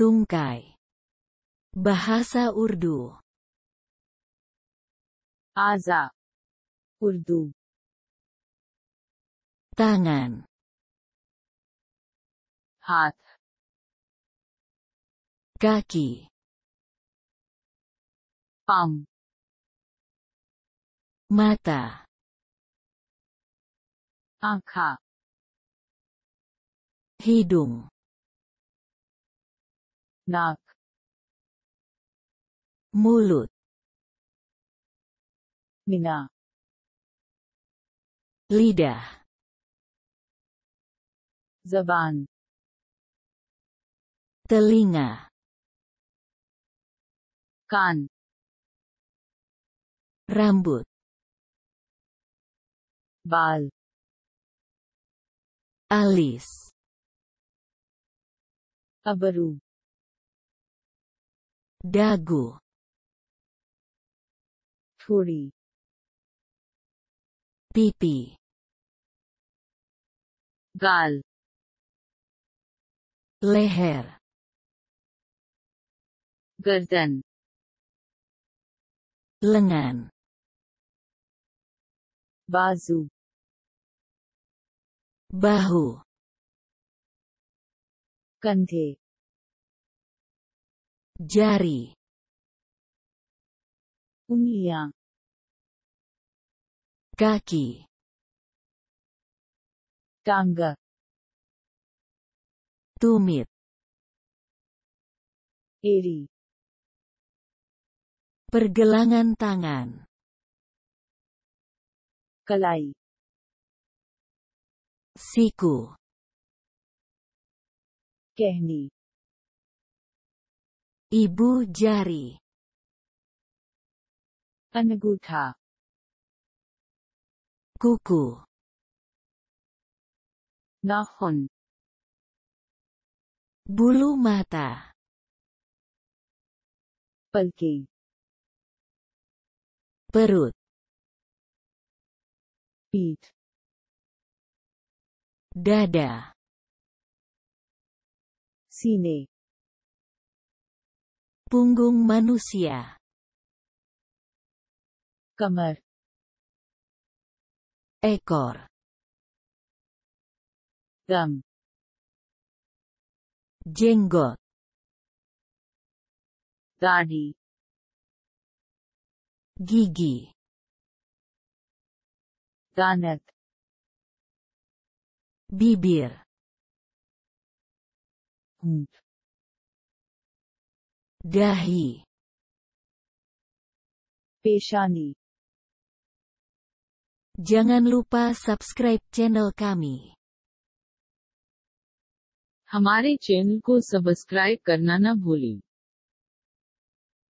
Tungkai Bahasa Urdu Aza Urdu Tangan Hat Kaki Pam Mata Angka Hidung nak mulut mina lidah zaban telinga kan rambut bal alis abaru dagu furi pipi gal leher gerdan lengan bazu bahu kandhe jari umiya kaki tangga tumit iri pergelangan tangan kelai, siku kehni Ibu jari. Anagutha. Kuku. Nahon. Bulu mata. Pelki. Perut. Pit. Dada. Sine. Punggung manusia. Kamar. Ekor. gam, Jenggot. tadi, Gigi. Danet. Bibir. Hmm dahi Peshani Jangan lupa subscribe channel kami. hamare channel ko subscribe karna na bhuli